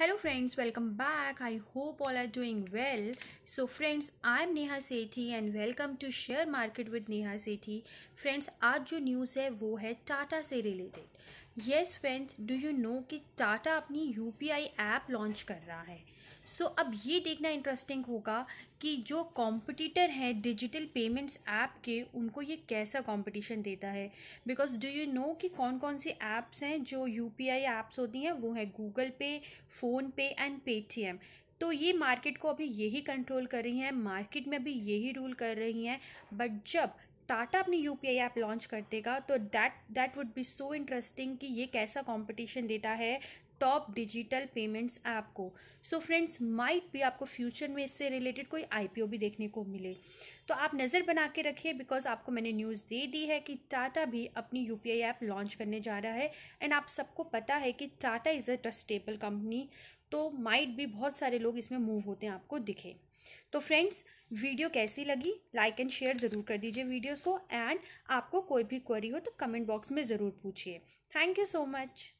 hello friends welcome back I hope all are doing well so friends I am Neha Sethi and welcome to share market with Neha Sethi friends आज जो news है वो है टाटा से related yes friends do you know कि टाटा अपनी U P I app launch कर रहा है सो so, अब ये देखना इंटरेस्टिंग होगा कि जो कॉम्पिटिटर हैं डिजिटल पेमेंट्स ऐप के उनको ये कैसा कंपटीशन देता है बिकॉज डू यू नो कि कौन कौन सी ऐप्स हैं जो यू पी आई ऐप्स होती हैं वो है गूगल पे फ़ोन पे एंड पेटीएम तो ये मार्केट को अभी यही कंट्रोल कर रही हैं मार्केट में अभी यही रूल कर रही हैं बट जब टाटा अपनी U P I app launch कर देगा तो that that would be so interesting कि ये कैसा कंपटीशन देता है टॉप डिजिटल पेमेंट्स ऐप को सो फ्रेंड्स माइट भी आपको फ्यूचर में इससे रिलेटेड कोई आईपीओ भी देखने को मिले तो आप नज़र बना के रखिए बिकॉज आपको मैंने न्यूज़ दे दी है कि टाटा भी अपनी यू पी ऐप लॉन्च करने जा रहा है एंड आप सबको पता है कि Tata is a trustable company तो माइट भी बहुत सारे लोग इसमें मूव होते हैं आपको दिखे तो फ्रेंड्स वीडियो कैसी लगी लाइक एंड शेयर ज़रूर कर दीजिए वीडियोस को एंड आपको कोई भी क्वेरी हो तो कमेंट बॉक्स में ज़रूर पूछिए थैंक यू सो मच